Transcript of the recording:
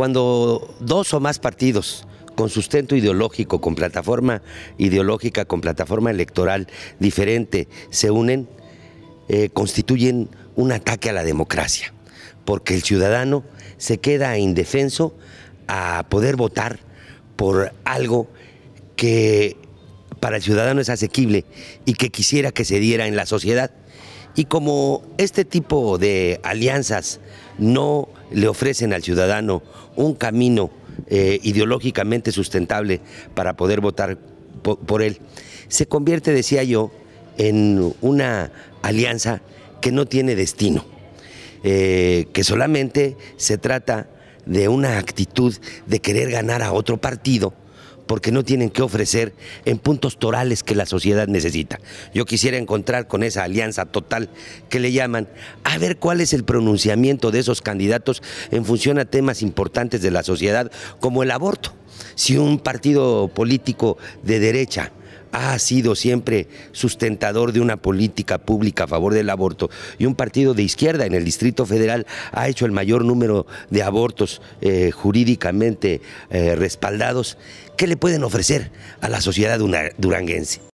cuando dos o más partidos con sustento ideológico, con plataforma ideológica, con plataforma electoral diferente, se unen, eh, constituyen un ataque a la democracia, porque el ciudadano se queda indefenso a poder votar por algo que para el ciudadano es asequible y que quisiera que se diera en la sociedad. Y como este tipo de alianzas no le ofrecen al ciudadano un camino eh, ideológicamente sustentable para poder votar por él, se convierte, decía yo, en una alianza que no tiene destino, eh, que solamente se trata de una actitud de querer ganar a otro partido porque no tienen que ofrecer en puntos torales que la sociedad necesita. Yo quisiera encontrar con esa alianza total que le llaman, a ver cuál es el pronunciamiento de esos candidatos en función a temas importantes de la sociedad, como el aborto. Si un partido político de derecha ha sido siempre sustentador de una política pública a favor del aborto y un partido de izquierda en el Distrito Federal ha hecho el mayor número de abortos eh, jurídicamente eh, respaldados, ¿qué le pueden ofrecer a la sociedad duranguense?